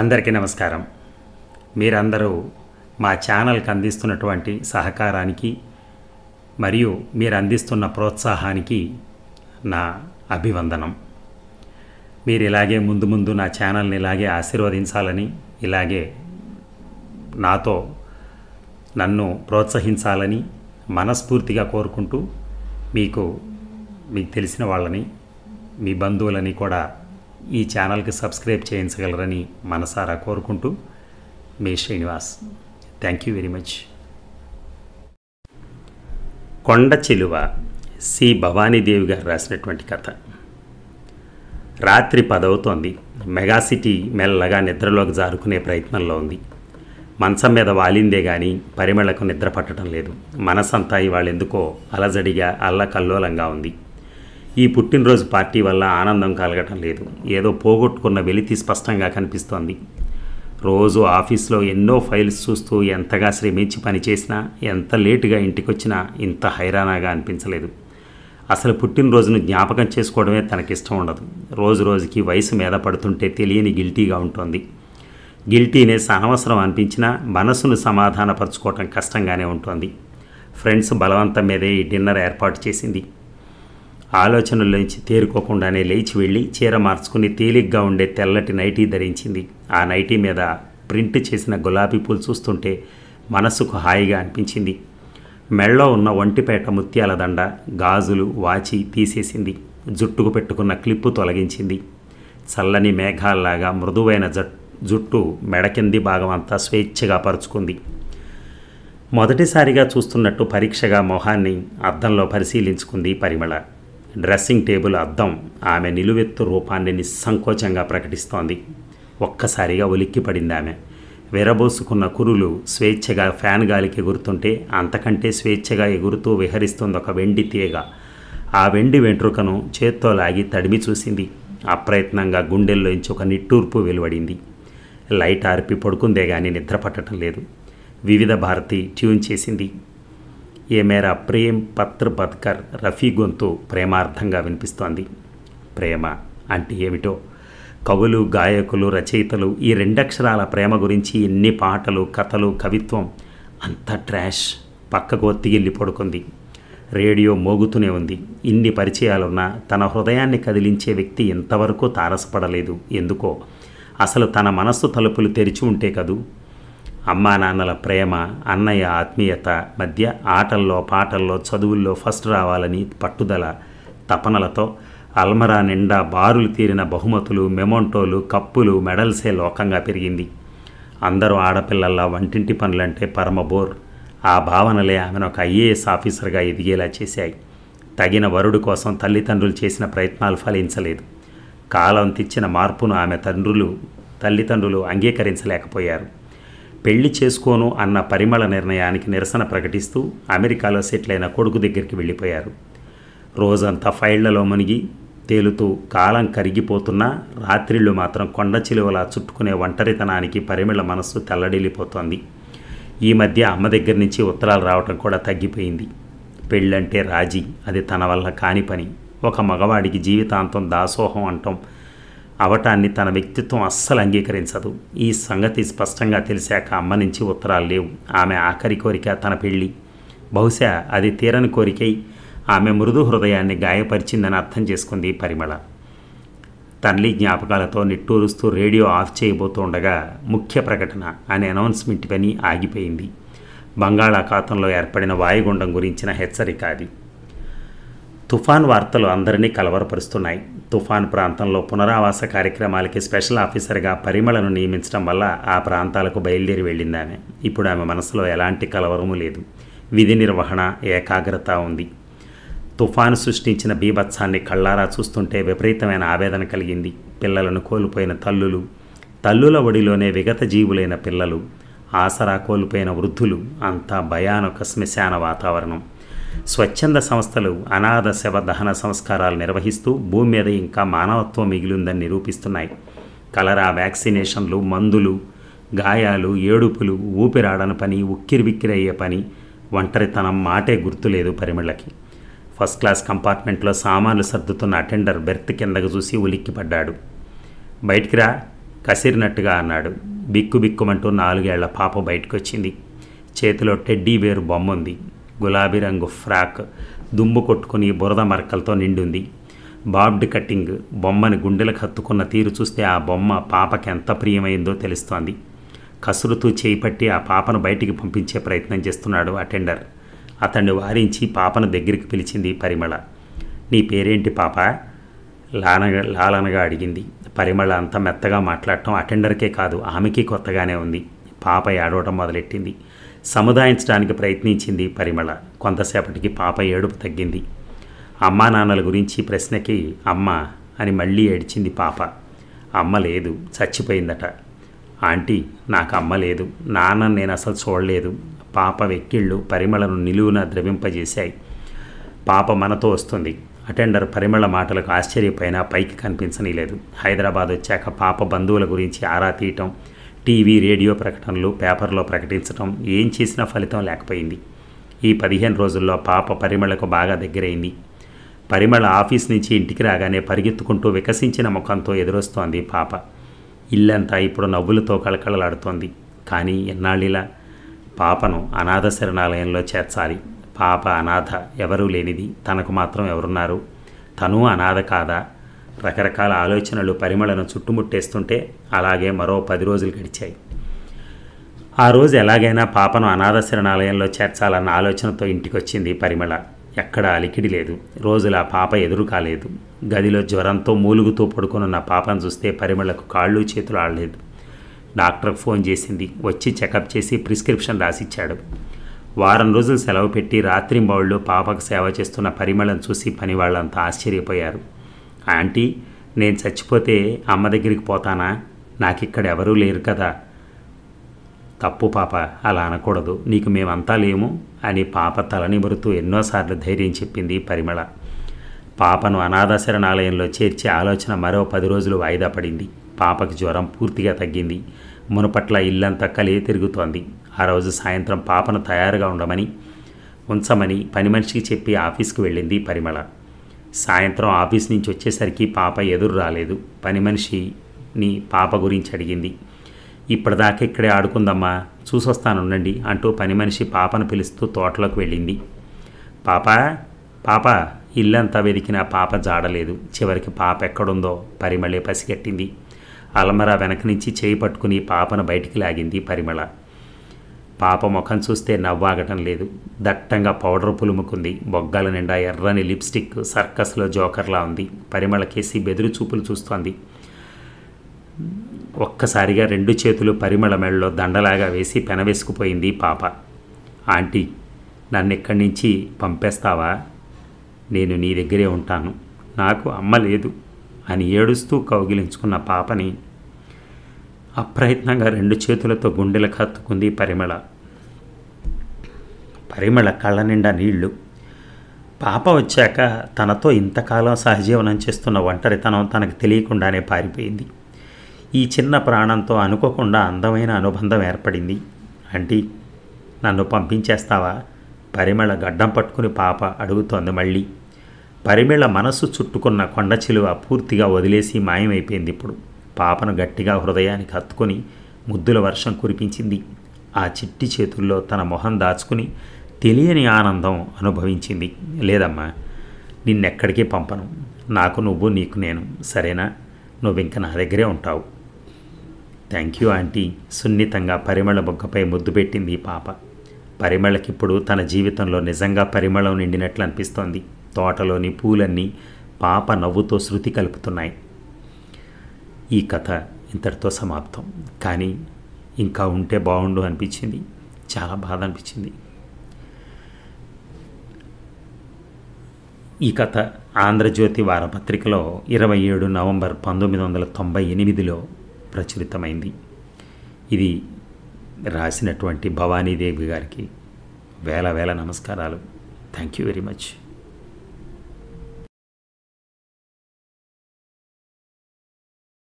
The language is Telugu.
అందరికీ నమస్కారం మీరందరూ మా ఛానల్కి అందిస్తున్నటువంటి సహకారానికి మరియు మీరు అందిస్తున్న ప్రోత్సాహానికి నా అభివందనం మీరు ఇలాగే ముందు ముందు నా ఛానల్ని ఇలాగే ఆశీర్వదించాలని ఇలాగే నాతో నన్ను ప్రోత్సహించాలని మనస్ఫూర్తిగా కోరుకుంటూ మీకు మీకు తెలిసిన వాళ్ళని మీ బంధువులని కూడా ఈ ఛానల్కి సబ్స్క్రైబ్ చేయించగలరని మనసారా కోరుకుంటూ మీ Srinivas thank you very much కొండ చెలువ సి భవానీదేవి గారు రాసినటువంటి కథ రాత్రి పదవుతోంది మెగాసిటీ మెల్లగా నిద్రలోకి జారుకునే ప్రయత్నంలో ఉంది మంచం మీద వాలిందే కానీ పరిమళకు నిద్ర పట్టడం లేదు మనసంతా ఇవాళ ఎందుకో అలజడిగా అల్లకల్లోలంగా ఉంది ఈ పుట్టినరోజు పార్టీ వల్ల ఆనందం కలగటం లేదు ఏదో పోగొట్టుకున్న వెలితి స్పష్టంగా కనిపిస్తోంది రోజు ఆఫీస్లో ఎన్నో ఫైల్స్ చూస్తూ ఎంతగా శ్రమించి పనిచేసినా ఎంత లేటుగా ఇంటికొచ్చినా ఇంత హైరానాగా అనిపించలేదు అసలు పుట్టినరోజును జ్ఞాపకం చేసుకోవడమే తనకిష్టం ఉండదు రోజు రోజుకి వయసు మీద పడుతుంటే తెలియని గిల్టీగా ఉంటుంది గిల్టీనెస్ అనవసరం అనిపించినా మనసును సమాధానపరచుకోవటం కష్టంగానే ఉంటుంది ఫ్రెండ్స్ బలవంతం మీదే ఈ డిన్నర్ ఏర్పాటు చేసింది ఆలోచనలోంచి తేరుకోకుండానే లేచి వెళ్ళి చీర మార్చుకుని తేలిగ్గా ఉండే తెల్లటి నైటీ ధరించింది ఆ నైటీ మీద ప్రింట్ చేసిన గులాబీ పూలు చూస్తుంటే మనసుకు హాయిగా అనిపించింది మెళ్ళో ఉన్న ఒంటిపేట ముత్యాల దండ గాజులు వాచి తీసేసింది జుట్టుకు పెట్టుకున్న క్లిప్పు తొలగించింది చల్లని మేఘాల్లాగా మృదువైన జట్టు జుట్టు మెడ కింది భాగం అంతా స్వేచ్ఛగా పరుచుకుంది మొదటిసారిగా చూస్తున్నట్టు పరీక్షగా మొహాన్ని అద్దంలో పరిశీలించుకుంది పరిమళ డ్రెస్సింగ్ టేబుల్ అద్దం ఆమె నిలువెత్తు రూపాన్ని నిస్సంకోచంగా ప్రకటిస్తోంది ఒక్కసారిగా ఒలిక్కిపడింది ఆమె విరబోసుకున్న కురులు స్వేచ్ఛగా ఫ్యాన్ గాలికి ఎగురుతుంటే అంతకంటే స్వేచ్ఛగా ఎగురుతూ విహరిస్తుంది ఒక వెండి తీగ ఆ వెండి వెంట్రుకను చేత్తో లాగి తడిమి చూసింది అప్రయత్నంగా గుండెల్లోంచి ఒక నిట్టూర్పు వెలువడింది లైట్ ఆర్పి పడుకుందే కానీ నిద్ర పట్టడం లేదు వివిధ భారతి ట్యూన్ చేసింది ఏ మేర ప్రేమ్ పత్ర బద్కర్ రఫీ గొంతు ప్రేమార్థంగా వినిపిస్తోంది ప్రేమ అంటే ఏమిటో కవులు గాయకులు రచయితలు ఈ రెండక్షరాల ప్రేమ గురించి ఎన్ని పాటలు కథలు కవిత్వం అంత ట్రాష్ పక్కకు ఒత్తిగిల్లి పడుకుంది రేడియో మోగుతూనే ఉంది ఇన్ని పరిచయాలున్నా తన హృదయాన్ని కదిలించే వ్యక్తి ఇంతవరకు తారసపడలేదు ఎందుకో అసలు తన మనస్సు తలుపులు తెరిచి ఉంటే కదూ అమ్మా నాన్నల ప్రేమ అన్నయ్య ఆత్మీయత మధ్య ఆటల్లో పాటల్లో చదువుల్లో ఫస్ట్ రావాలని పట్టుదల తపనలతో అల్మరా నిండా బారులు తీరిన బహుమతులు మెమోంటోలు కప్పులు మెడల్సే లోకంగా పెరిగింది అందరూ ఆడపిల్లల్లా వంటింటి పనులంటే పరమ బోర్ ఆ భావనలే ఆమెను ఒక ఐఏఎస్ ఆఫీసర్గా ఎదిగేలా చేశాయి తగిన వరుడు కోసం తల్లిదండ్రులు చేసిన ప్రయత్నాలు ఫలించలేదు కాలం తెచ్చిన మార్పును ఆమె తండ్రులు తల్లిదండ్రులు అంగీకరించలేకపోయారు పెళ్లి చేసుకోను అన్న పరిమళ నిర్ణయానికి నిరసన ప్రకటిస్తూ అమెరికాలో సెటిల్ అయిన కొడుకు దగ్గరికి వెళ్ళిపోయారు రోజంతా ఫైళ్లలో మునిగి తేలుతూ కాలం కరిగిపోతున్నా రాత్రిళ్ళు మాత్రం కొండ చిలువలా చుట్టుకునే ఒంటరితనానికి పరిమళ మనస్సు తల్లడిల్లిపోతోంది ఈ మధ్య అమ్మ దగ్గర నుంచి ఉత్తరాలు రావటం కూడా తగ్గిపోయింది పెళ్ళంటే రాజీ అది తన వల్ల కాని పని ఒక మగవాడికి జీవితాంతం దాసోహం అంటాం అవటాన్ని తన వ్యక్తిత్వం అస్సలు అంగీకరించదు ఈ సంగతి స్పష్టంగా తెలిసాక అమ్మ నుంచి ఉత్తరాలు లేవు ఆమె ఆఖరి కోరిక తన పెళ్ళి బహుశా అది తీరని కోరికై ఆమె మృదు హృదయాన్ని గాయపరిచిందని అర్థం చేసుకుంది పరిమళ తల్లి జ్ఞాపకాలతో నిట్టూరుస్తూ రేడియో ఆఫ్ చేయబోతుండగా ముఖ్య ప్రకటన అనే అనౌన్స్మెంట్ పని ఆగిపోయింది బంగాళాఖాతంలో ఏర్పడిన వాయుగుండం గురించిన హెచ్చరిక అది తుఫాన్ వార్తలు అందరినీ కలవరపరుస్తున్నాయి తుఫాన్ ప్రాంతంలో పునరావాస కార్యక్రమాలకి స్పెషల్ ఆఫీసర్గా పరిమళను నియమించడం వల్ల ఆ ప్రాంతాలకు బయలుదేరి వెళ్ళిందామే ఇప్పుడు ఆమె మనసులో ఎలాంటి కలవరము లేదు విధి నిర్వహణ ఏకాగ్రత ఉంది తుఫాను సృష్టించిన బీభత్సాన్ని కళ్ళారా చూస్తుంటే విపరీతమైన ఆవేదన కలిగింది పిల్లలను కోల్పోయిన తల్లులు తల్లుల ఒడిలోనే విగత జీవులైన పిల్లలు ఆసరా కోల్పోయిన వృద్ధులు అంతా భయానక శ్మశాన వాతావరణం స్వచ్ఛంద సంస్థలు అనాథ శవ దహన సంస్కారాలు నిర్వహిస్తూ భూమి మీద ఇంకా మానవత్వం మిగిలిందని నిరూపిస్తున్నాయి కలరా వ్యాక్సినేషన్లు మందులు గాయాలు ఏడుపులు ఊపిరాడన పని ఉక్కిరిబిక్కిరయ్యే పని ఒంటరితనం మాటే గుర్తులేదు పరిమిళకి ఫస్ట్ క్లాస్ కంపార్ట్మెంట్లో సామాన్లు సర్దుతున్న అటెండర్ బెర్త్ కిందకు చూసి ఉలిక్కిపడ్డాడు బయటికి రా కసిరినట్టుగా అన్నాడు బిక్కు బిక్కుమంటూ నాలుగేళ్ల పాప బయటకొచ్చింది చేతిలో టెడ్డీ బేరు బొమ్మ ఉంది గులాబీ రంగు ఫ్రాక్ దుమ్ము కొట్టుకుని బురద మరకలతో నిండుంది బాబ్డ్ కట్టింగ్ బొమ్మని గుండెలకు హత్తుకున్న తీరు చూస్తే ఆ బొమ్మ పాపకి ఎంత ప్రియమైందో తెలుస్తోంది కసురుతూ చేయిపట్టి ఆ పాపను బయటికి పంపించే ప్రయత్నం చేస్తున్నాడు అటెండర్ అతన్ని వారించి పాపను దగ్గరికి పిలిచింది పరిమళ నీ పేరేంటి పాప లాన లాలనగా అడిగింది పరిమళ అంత మెత్తగా మాట్లాడటం అటెండర్కే కాదు ఆమెకి కొత్తగానే ఉంది పాప ఏడవటం మొదలెట్టింది సముదాయించడానికి ప్రయత్నించింది పరిమళ కొంతసేపటికి పాప ఏడుపు తగ్గింది అమ్మా నాన్నల గురించి ప్రశ్నకి అమ్మ అని మళ్ళీ ఏడ్చింది పాప అమ్మ లేదు చచ్చిపోయిందట ఆంటీ నాకు అమ్మ లేదు నాన్న నేను అసలు చూడలేదు పాప వెక్కిళ్ళు పరిమళను నిలువున ద్రవింపజేశాయి పాప మనతో వస్తుంది అటెండర్ పరిమళ మాటలకు ఆశ్చర్యపోయినా పైకి కనిపించనీ లేదు హైదరాబాద్ వచ్చాక పాప బంధువుల గురించి ఆరా తీయటం టీవీ రేడియో ప్రకటనలు పేపర్లో ప్రకటించడం ఏం చేసినా ఫలితం లేకపోయింది ఈ పదిహేను రోజుల్లో పాప పరిమళకు బాగా దగ్గరైంది పరిమళ ఆఫీస్ నుంచి ఇంటికి రాగానే పరిగెత్తుకుంటూ వికసించిన ముఖంతో ఎదురొస్తోంది పాప ఇల్లంతా ఇప్పుడు నవ్వులతో కళకళలాడుతోంది కానీ ఎన్నాళ్ళిలా పాపను అనాథ శరణాలయంలో చేర్చాలి పాప అనాథ ఎవరూ లేనిది తనకు మాత్రం ఎవరున్నారు తను అనాథ కాదా రకరకాల ఆలోచనలు పరిమళను చుట్టుముట్టేస్తుంటే అలాగే మరో పది రోజులు గడిచాయి ఆ రోజు ఎలాగైనా పాపను అనాథ శరణాలయంలో చేర్చాలన్న ఆలోచనతో ఇంటికొచ్చింది పరిమళ ఎక్కడ అలికిడి లేదు రోజులు ఆ పాప ఎదురు కాలేదు గదిలో జ్వరంతో మూలుగుతూ పడుకునున్న పాపను చూస్తే పరిమళకు కాళ్ళు చేతులు ఆడలేదు డాక్టర్ ఫోన్ చేసింది వచ్చి చెకప్ చేసి ప్రిస్క్రిప్షన్ రాసిచ్చాడు వారం రోజులు సెలవు పెట్టి రాత్రింబౌళ్ళు పాపకు సేవ చేస్తున్న పరిమళను చూసి పని వాళ్ళంతా ఆశ్చర్యపోయారు ఆంటీ నేను చచ్చిపోతే అమ్మ దగ్గరికి పోతానా నాకు ఇక్కడ ఎవరూ లేరు కదా తప్పు పాప అలా అనకూడదు నీకు మేమంతా లేము అని పాప తలనిమురుతూ ఎన్నోసార్లు ధైర్యం చెప్పింది పరిమళ పాపను అనాథశరణాలయంలో చేర్చే ఆలోచన మరో పది రోజులు వాయిదా పడింది పాపకి జ్వరం పూర్తిగా తగ్గింది మునుపట్ల ఇల్లంతా కలే తిరుగుతోంది ఆ రోజు సాయంత్రం పాపను తయారుగా ఉండమని ఉంచమని పని మనిషికి చెప్పి ఆఫీస్కి వెళ్ళింది పరిమళ సాయంత్రం ఆఫీస్ నుంచి వచ్చేసరికి పాప ఎదురు రాలేదు పని మనిషిని పాప గురించి అడిగింది ఇప్పటిదాకా ఇక్కడే ఆడుకుందమ్మా చూసొస్తానుండండి అంటూ పని మనిషి పాపను పిలుస్తూ తోటలోకి వెళ్ళింది పాప పాప ఇల్లంతా వెతికిన పాప జాడలేదు చివరికి పాప ఎక్కడుందో పరిమళే పసిగట్టింది అలమర వెనక నుంచి చేయి పట్టుకుని పాపను బయటికి లాగింది పరిమళ పాప ముఖం చూస్తే నవ్వాగటం లేదు దట్టంగా పౌడర్ పులుముకుంది బొగ్గల నిండా ఎర్రని లిప్స్టిక్ సర్కస్లో జోకర్లా ఉంది పరిమళకేసి బెదిరి చూపులు చూస్తోంది ఒక్కసారిగా రెండు చేతులు పరిమళ మెళ్ళలో దండలాగా వేసి పెనవేసుకుపోయింది పాప ఆంటీ నన్ను ఇక్కడి నుంచి పంపేస్తావా నేను నీ దగ్గరే ఉంటాను నాకు అమ్మ లేదు అని ఏడుస్తూ కౌగిలించుకున్న పాపని అప్రయత్నంగా రెండు చేతులతో గుండెలు కత్తుకుంది పరిమళ పరిమళ కళ్ళ నిండా నీళ్లు పాప వచ్చాక తనతో ఇంతకాలం సహజీవనం చేస్తున్న ఒంటరితనం తనకు తెలియకుండానే పారిపోయింది ఈ చిన్న ప్రాణంతో అనుకోకుండా అందమైన అనుబంధం ఏర్పడింది ఆంటీ నన్ను పంపించేస్తావా పరిమళ గడ్డం పట్టుకుని పాప అడుగుతోంది మళ్ళీ పరిమళ మనసు చుట్టుకున్న కొండ చిలువ పూర్తిగా వదిలేసి మాయమైపోయింది ఇప్పుడు పాపను గట్టిగా హృదయానికి హత్తుకొని ముద్దుల వర్షం కురిపించింది ఆ చిట్టి చేతుల్లో తన మొహం దాచుకుని తెలియని ఆనందం అనుభవించింది లేదమ్మా నిన్నెక్కడికి పంపను నాకు నువ్వు నీకు నేను సరేనా ఇంకా నా దగ్గరే ఉంటావు థ్యాంక్ యూ ఆంటీ సున్నితంగా పరిమళ బొగ్గపై ముద్దు పెట్టింది పాప పరిమళకిప్పుడు తన జీవితంలో నిజంగా పరిమళం నిండినట్లు అనిపిస్తోంది తోటలోని పూలన్నీ పాప నవ్వుతో శృతి కలుపుతున్నాయి ఈ కథ ఇంతటితో సమాప్తం కానీ ఇంకా ఉంటే బాగుండు అనిపించింది చాలా బాధ అనిపించింది ఈ కథ ఆంధ్రజ్యోతి వారపత్రికలో ఇరవై ఏడు నవంబర్ పంతొమ్మిది వందల తొంభై ఎనిమిదిలో ప్రచురితమైంది ఇది రాసినటువంటి భవానీదేవి గారికి వేల వేల నమస్కారాలు థ్యాంక్ యూ వెరీ మచ్